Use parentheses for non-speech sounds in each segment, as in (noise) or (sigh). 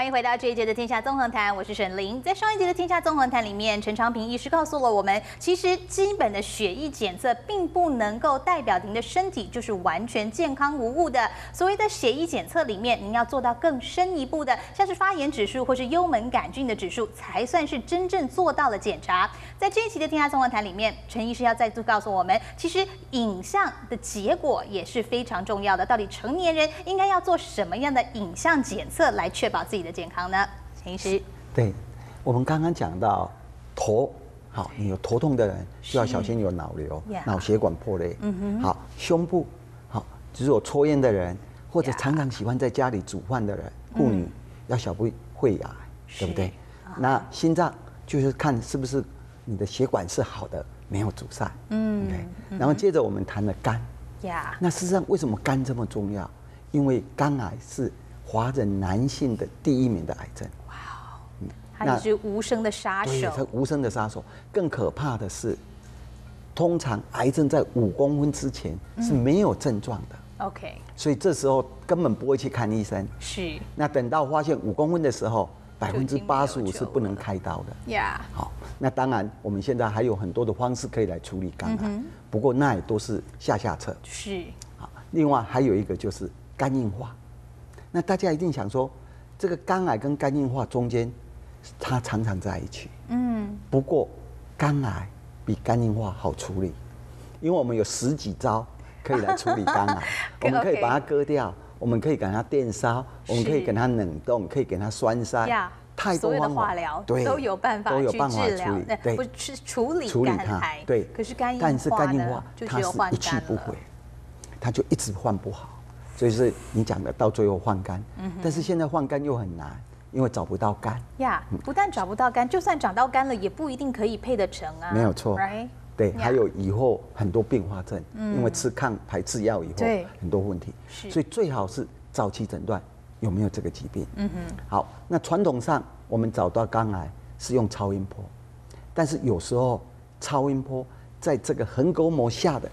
欢迎回到这一节的《天下纵横谈》，我是沈凌。在上一节的《天下纵横谈》里面，陈长平医师告诉了我们，其实基本的血液检测并不能够代表您的身体就是完全健康无误的。所谓的血液检测里面，您要做到更深一步的，像是发炎指数或是幽门杆菌的指数，才算是真正做到了检查。在这一期的《天下纵横谈》里面，陈医师要再度告诉我们，其实影像的结果也是非常重要的。到底成年人应该要做什么样的影像检测来确保自己的？健康呢？平时对，我们刚刚讲到头，好，你有头痛的人就要小心有脑瘤、脑血管破裂。嗯哼，好，胸部好，只有抽烟的人或者常常喜欢在家里煮饭的人，妇女要小心会癌，对不对？那心脏就是看是不是你的血管是好的，没有阻塞。嗯对。然后接着我们谈了肝，那事实上为什么肝这么重要？因为肝癌是。华人男性的第一名的癌症，哇哦，嗯，它一直无声的杀手，对，无声的杀手更可怕的是，通常癌症在五公分之前是没有症状的，OK，所以这时候根本不会去看医生，是，那等到发现五公分的时候，百分之八十五是不能开刀的，Yeah，好，那当然我们现在还有很多的方式可以来处理肝癌，不过那也都是下下策，是，好，另外还有一个就是肝硬化。那大家一定想说，这个肝癌跟肝硬化中间，它常常在一起。嗯。不过，肝癌比肝硬化好处理，因为我们有十几招可以来处理肝癌。(laughs) 我们可以把它割掉，我们可以给它电烧，我们可以给它冷冻，可以给它栓塞。所有的化疗都有办法去治疗，对，去处理肝癌。对。可是肝硬化肝硬化，它是一去不回，它就一直换不好。所以是你讲的，到最后换肝，但是现在换肝又很难，因为找不到肝呀。不但找不到肝，就算找到肝了，也不一定可以配得成啊。没有错，对，还有以后很多并发症，因为吃抗排斥药以后，很多问题。所以最好是早期诊断有没有这个疾病。嗯哼。好，那传统上我们找到肝癌是用超音波，但是有时候超音波在这个横膈膜下的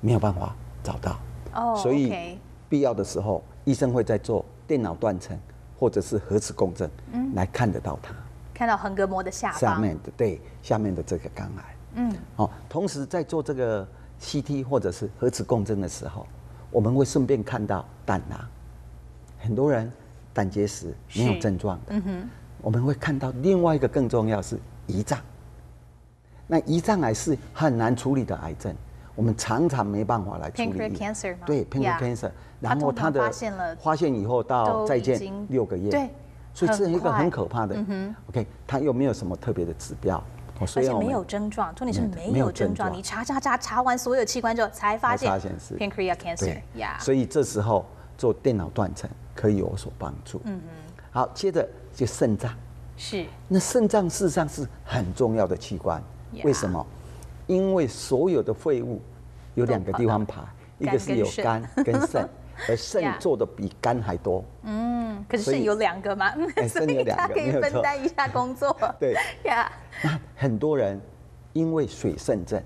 没有办法找到。哦，所以。必要的时候，医生会在做电脑断层或者是核磁共振来看得到它，看到横膈膜的下下面的对下面的这个肝癌。嗯，好，同时在做这个 CT 或者是核磁共振的时候，我们会顺便看到胆囊，很多人胆结石没有症状的，我们会看到另外一个更重要是胰脏，那胰脏癌是很难处理的癌症。我们常常没办法来处理，对 p i n c r e a c a n c e r 然后他的发现了，发现以后到再见六个月，对，所以这是一个很可怕的，OK，他又没有什么特别的指标，而且没有症状，重点是没有症状，你查查查查完所有器官之后才发现，pancreatic a n c e r 对，所以这时候做电脑断层可以有所帮助。嗯嗯，好，接着就肾脏，是，那肾脏事实上是很重要的器官，为什么？因为所有的废物有两个地方排，一个是有肝跟肾，(laughs) 而肾做的比肝还多。嗯，可是肾有两个嘛，(laughs) 所以它可以分担一下工作。(laughs) 对呀，那很多人因为水肾症，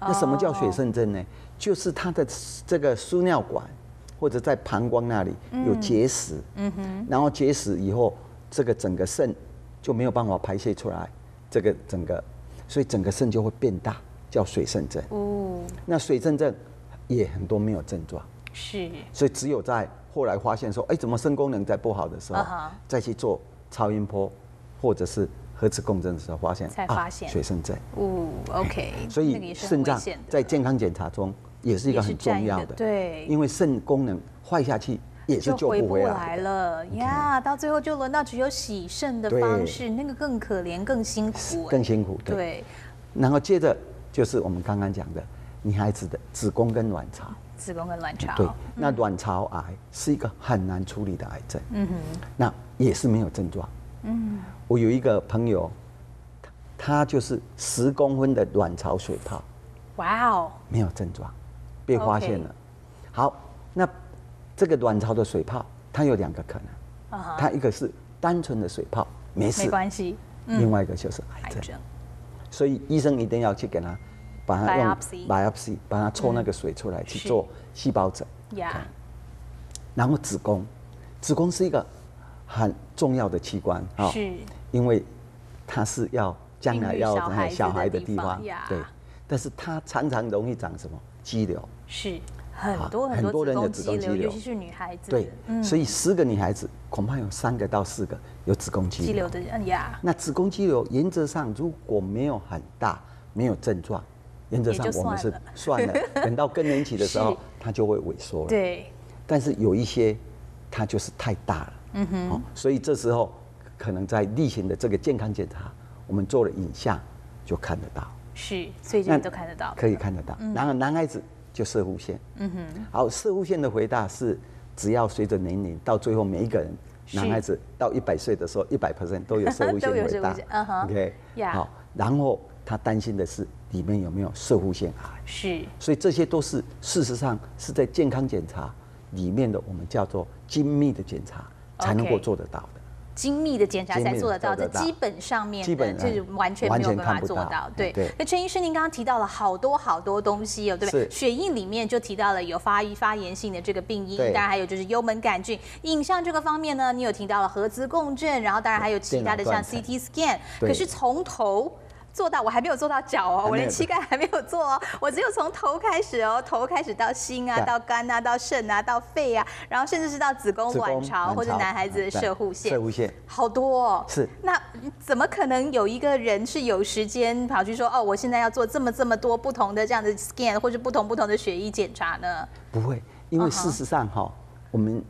那什么叫水肾症呢？就是他的这个输尿管或者在膀胱那里有结石，嗯哼，然后结石以后，这个整个肾就没有办法排泄出来，这个整个，所以整个肾就会变大。叫水肾症，哦，那水肾症也很多没有症状，是，所以只有在后来发现说，哎，怎么肾功能在不好的时候，再去做超音波或者是核磁共振的时候发现才发现水肾症，哦，OK，所以肾脏在健康检查中也是一个很重要的，对，因为肾功能坏下去也是救不回来了，呀，到最后就轮到只有洗肾的方式，那个更可怜更辛苦，更辛苦，对，然后接着。就是我们刚刚讲的女孩子的子宫跟卵巢，子宫跟卵巢。对，那卵巢癌是一个很难处理的癌症。嗯哼。那也是没有症状。嗯。我有一个朋友，他就是十公分的卵巢水泡。哇哦。没有症状，被发现了。好，那这个卵巢的水泡，它有两个可能。它一个是单纯的水泡，没事。没关系。另外一个就是癌症，所以医生一定要去给他。把它用 biopsy，把它抽那个水出来去做细胞诊，然后子宫，子宫是一个很重要的器官啊，因为它是要将来要生小孩的地方，对。但是它常常容易长什么肌瘤？是很多很多人的子宫肌瘤，尤其是女孩子。对，所以十个女孩子恐怕有三个到四个有子宫肌瘤的。那子宫肌瘤原则上如果没有很大、没有症状。原则上我们是算了，(laughs) 等到更年期的时候，它就会萎缩了。对，但是有一些，它就是太大了。嗯哼。所以这时候可能在例行的这个健康检查，我们做了影像就看得到。是，所以你都看得到。可以看得到。然后男孩子就射线。嗯哼。好，射线的回答是，只要随着年龄到最后每一个人，男孩子到一百岁的时候，一百 percent 都有射 (laughs) 线。都有回答嗯哼。OK。好，然后。他担心的是里面有没有射出腺癌。是，所以这些都是事实上是在健康检查里面的，我们叫做精密的检查才能够做得到的。精密的检查才做得到的，基本上面本就是完全没有办法做到。对。那陈医生，您刚刚提到了好多好多东西哦，对不对？血液里面就提到了有发发炎性的这个病因，当然还有就是幽门杆菌。影像这个方面呢，你有提到了核磁共振，然后当然还有其他的像 CT Scan，可是从头。做到我还没有做到脚哦，我连膝盖还没有做哦，(laughs) 我只有从头开始哦，头开始到心啊，到肝啊，到肾啊，到肺啊，然后甚至是到子宫卵巢或者男孩子的射护线，射护线好多哦。是那怎么可能有一个人是有时间跑去说哦？我现在要做这么这么多不同的这样的 scan 或者不同不同的血液检查呢？不会，因为事实上哈，我们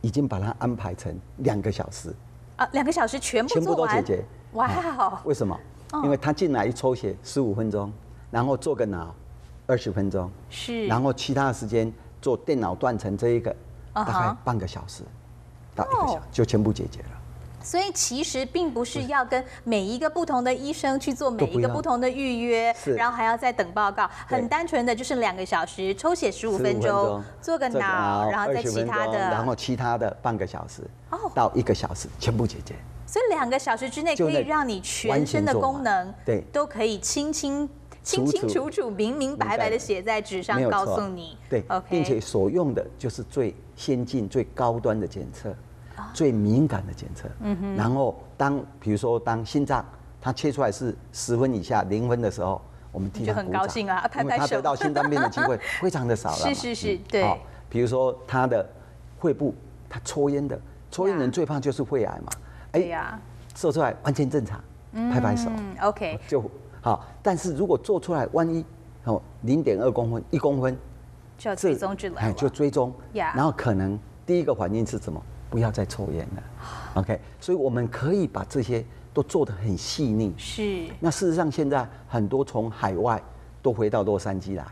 已经把它安排成两个小时啊，两个小时全部全部都解决。哇，为什么？因为他进来一抽血十五分钟，然后做个脑，二十分钟，是，然后其他时间做电脑断层这一个，大概半个小时，到一个小时就全部解决了。所以其实并不是要跟每一个不同的医生去做每一个不同的预约，然后还要再等报告，很单纯的就是两个小时抽血十五分钟做个脑，然后再其他的，然后其他的半个小时到一个小时全部解决。所以两个小时之内可以让你全身的功能对都可以清清清清楚楚明明白白的写在纸上告诉你，并且所用的就是最先进最高端的检测。最敏感的检测，然后当比如说当心脏它切出来是十分以下零分的时候，我们就很高兴啊，拍拍因为他得到心脏病的机会非常的少。(laughs) 是是是，对。好，比如说他的肺部，他抽烟的，抽烟人最怕就是肺癌嘛。哎呀。做出来完全正常，拍拍手，OK，就好。但是如果做出来万一哦零点二公分一公分，就追踪治疗，哎，就追踪，然后可能第一个反应是什么？不要再抽烟了，OK。所以我们可以把这些都做的很细腻。是。那事实上，现在很多从海外都回到洛杉矶来，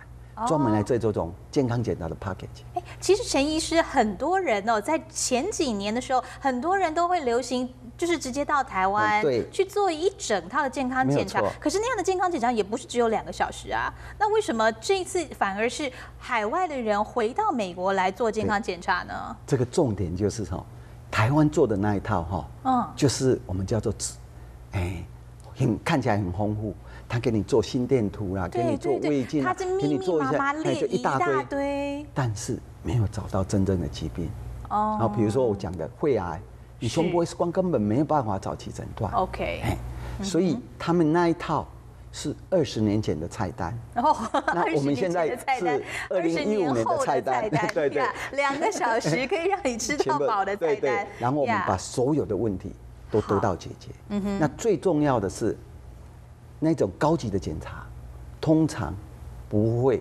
专门来做这种健康检查的 package。哎，其实陈医师，很多人哦，在前几年的时候，很多人都会流行，就是直接到台湾去做一整套的健康检查。可是那样的健康检查也不是只有两个小时啊。那为什么这一次反而是海外的人回到美国来做健康检查呢？这个重点就是什么？台湾做的那一套哈，嗯，就是我们叫做，哎，很看起来很丰富，他给你做心电图啦，给你做胃镜，给你做一下，哎，就一大堆，但是没有找到真正的疾病。哦，然后比如说我讲的肺癌，你胸透光根本没有办法早期诊断。OK，所以他们那一套。是二十年前的菜单，然后 (laughs) 二零一五年的菜单，(laughs) 对对对，两个小时可以让你吃到饱的菜单，然后我们把所有的问题都得到解决。嗯哼，那最重要的是，那种高级的检查，通常不会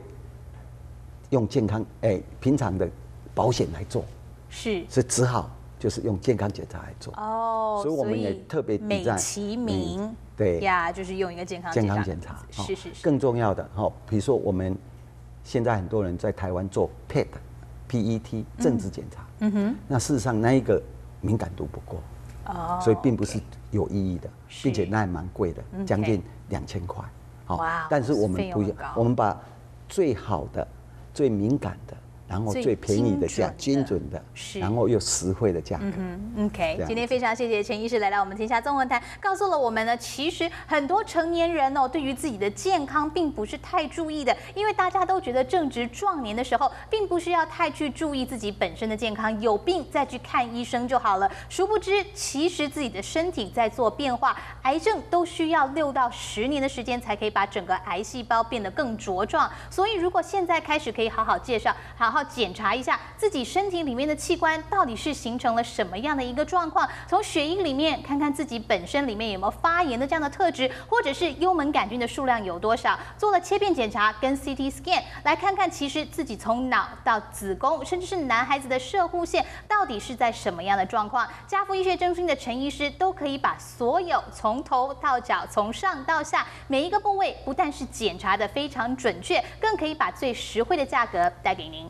用健康，哎，平常的保险来做，是，所以只好就是用健康检查来做。哦，所以我们也特别美其名。对呀，就是用一个健康健康检查，是是是，更重要的哈，比如说我们现在很多人在台湾做 PET，PET 正治检查，嗯哼，那事实上那一个敏感度不够，哦，所以并不是有意义的，并且那还蛮贵的，将近两千块，好，但是我们不一样，我们把最好的、最敏感的。然后最便宜的价，精准的，然后又实惠的价格。嗯嗯，OK，今天非常谢谢陈医师来到我们天下综合台，告诉了我们呢，其实很多成年人哦，对于自己的健康并不是太注意的，因为大家都觉得正值壮年的时候，并不需要太去注意自己本身的健康，有病再去看医生就好了。殊不知，其实自己的身体在做变化，癌症都需要六到十年的时间，才可以把整个癌细胞变得更茁壮。所以，如果现在开始可以好好介绍，好好。检查一下自己身体里面的器官到底是形成了什么样的一个状况，从血液里面看看自己本身里面有没有发炎的这样的特质，或者是幽门杆菌的数量有多少，做了切片检查跟 CT scan 来看看其实自己从脑到子宫，甚至是男孩子的射护腺到底是在什么样的状况。家福医学中心的陈医师都可以把所有从头到脚，从上到下每一个部位，不但是检查的非常准确，更可以把最实惠的价格带给您。